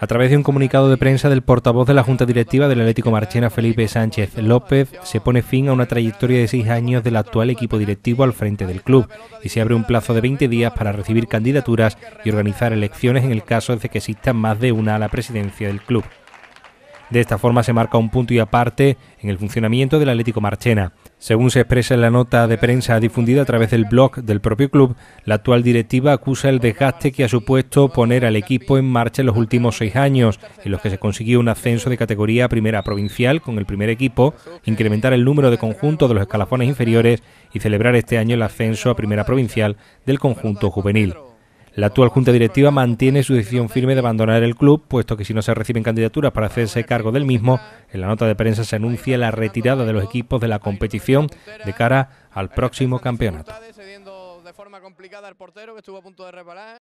A través de un comunicado de prensa del portavoz de la Junta Directiva del Atlético Marchena, Felipe Sánchez López, se pone fin a una trayectoria de seis años del actual equipo directivo al frente del club y se abre un plazo de 20 días para recibir candidaturas y organizar elecciones en el caso de que existan más de una a la presidencia del club. De esta forma se marca un punto y aparte en el funcionamiento del Atlético Marchena. Según se expresa en la nota de prensa difundida a través del blog del propio club, la actual directiva acusa el desgaste que ha supuesto poner al equipo en marcha en los últimos seis años, en los que se consiguió un ascenso de categoría a primera provincial con el primer equipo, incrementar el número de conjuntos de los escalafones inferiores y celebrar este año el ascenso a primera provincial del conjunto juvenil. La actual Junta Directiva mantiene su decisión firme de abandonar el club, puesto que si no se reciben candidaturas para hacerse cargo del mismo, en la nota de prensa se anuncia la retirada de los equipos de la competición de cara al próximo campeonato.